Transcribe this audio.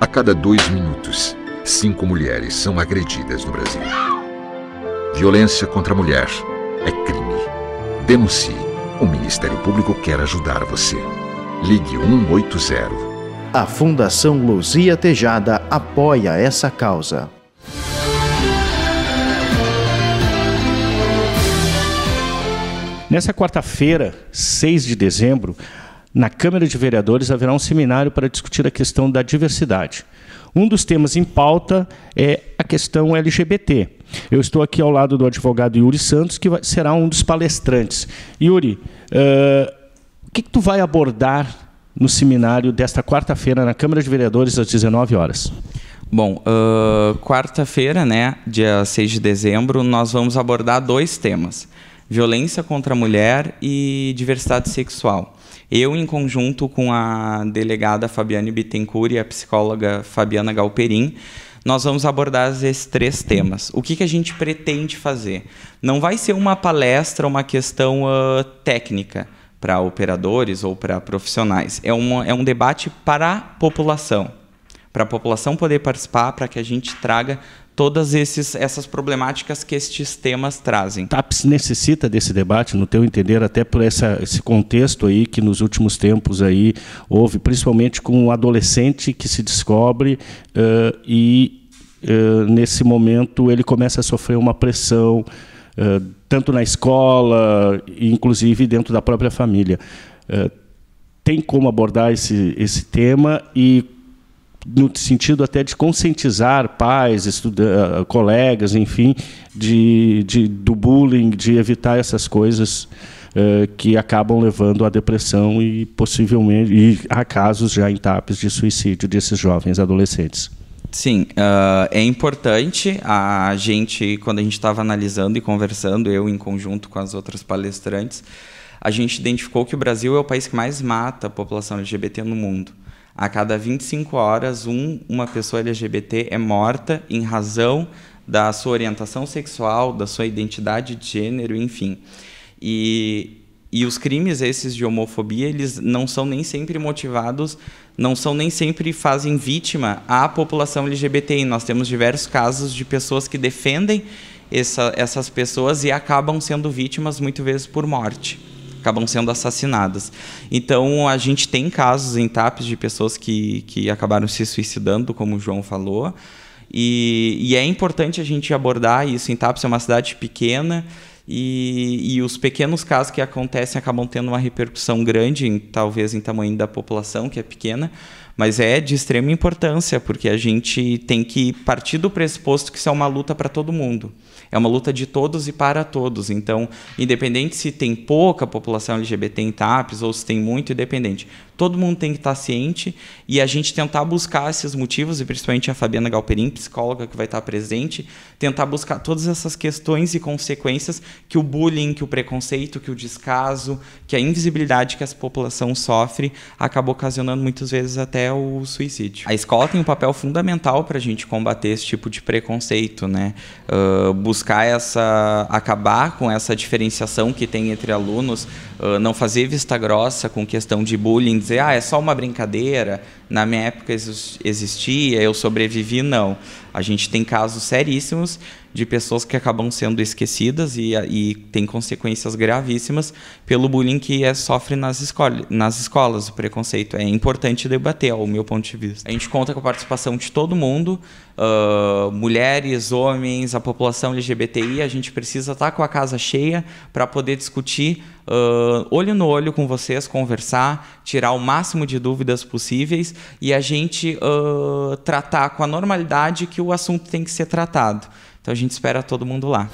A cada dois minutos, cinco mulheres são agredidas no Brasil. Violência contra a mulher é crime. Denuncie. O Ministério Público quer ajudar você. Ligue 180. A Fundação Luzia Tejada apoia essa causa. Nessa quarta-feira, 6 de dezembro, na Câmara de Vereadores haverá um seminário para discutir a questão da diversidade. Um dos temas em pauta é a questão LGBT. Eu estou aqui ao lado do advogado Yuri Santos, que será um dos palestrantes. Yuri, uh, o que, que tu vai abordar no seminário desta quarta-feira na Câmara de Vereadores às 19 horas. Bom, uh, quarta-feira, né, dia 6 de dezembro, nós vamos abordar dois temas: violência contra a mulher e diversidade sexual. Eu, em conjunto com a delegada Fabiane Bittencourt e a psicóloga Fabiana Galperin, nós vamos abordar esses três temas. O que, que a gente pretende fazer? Não vai ser uma palestra, uma questão uh, técnica para operadores ou para profissionais. É, uma, é um debate para a população. Para a população poder participar, para que a gente traga todas esses, essas problemáticas que estes temas trazem. TAPS necessita desse debate, no teu entender, até por essa, esse contexto aí que nos últimos tempos aí houve, principalmente com o um adolescente que se descobre uh, e uh, nesse momento ele começa a sofrer uma pressão, uh, tanto na escola, inclusive dentro da própria família. tem como abordar esse, esse tema e no sentido até de conscientizar pais, ah, colegas, enfim, de, de, do bullying, de evitar essas coisas eh, que acabam levando à depressão e possivelmente e casos já em TAPs de suicídio desses jovens adolescentes. Sim, uh, é importante a gente, quando a gente estava analisando e conversando, eu em conjunto com as outras palestrantes, a gente identificou que o Brasil é o país que mais mata a população LGBT no mundo. A cada 25 horas, um, uma pessoa LGBT é morta em razão da sua orientação sexual, da sua identidade de gênero, enfim. E, e os crimes esses de homofobia, eles não são nem sempre motivados, não são nem sempre fazem vítima à população LGBT. E nós temos diversos casos de pessoas que defendem essa, essas pessoas e acabam sendo vítimas, muitas vezes, por morte acabam sendo assassinadas. Então, a gente tem casos em TAPs de pessoas que, que acabaram se suicidando, como o João falou. E, e é importante a gente abordar isso. Em é uma cidade pequena. E, e, os pequenos casos que acontecem acabam tendo uma repercussão grande, em, talvez em tamanho da população, que é pequena, mas é de extrema importância, porque a gente tem que partir do pressuposto que isso é uma luta para todo mundo. É uma luta de todos e para todos. Então, independente se tem pouca população LGBT em TAPs ou se tem muito, independente. Todo mundo tem que estar tá ciente e a gente tentar buscar esses motivos, e principalmente a Fabiana Galperim, psicóloga que vai estar tá presente, tentar buscar todas essas questões e consequências que o bullying, que o preconceito, que o descaso, que a invisibilidade que essa população sofre acaba ocasionando muitas vezes até o suicídio. A escola tem um papel fundamental para a gente combater esse tipo de preconceito, né? Uh, buscar essa, acabar com essa diferenciação que tem entre alunos, uh, não fazer vista grossa com questão de bullying, dizer ah é só uma brincadeira. Na minha época isso existia, eu sobrevivi não. A gente tem casos seríssimos de pessoas que acabam sendo esquecidas e, e tem consequências gravíssimas pelo bullying que é, sofre nas, escola, nas escolas, o preconceito. É importante debater, ao meu ponto de vista. A gente conta com a participação de todo mundo, uh, mulheres, homens, a população LGBTI, a gente precisa estar tá com a casa cheia para poder discutir uh, olho no olho com vocês, conversar, tirar o máximo de dúvidas possíveis e a gente uh, tratar com a normalidade que o assunto tem que ser tratado. Então a gente espera todo mundo lá.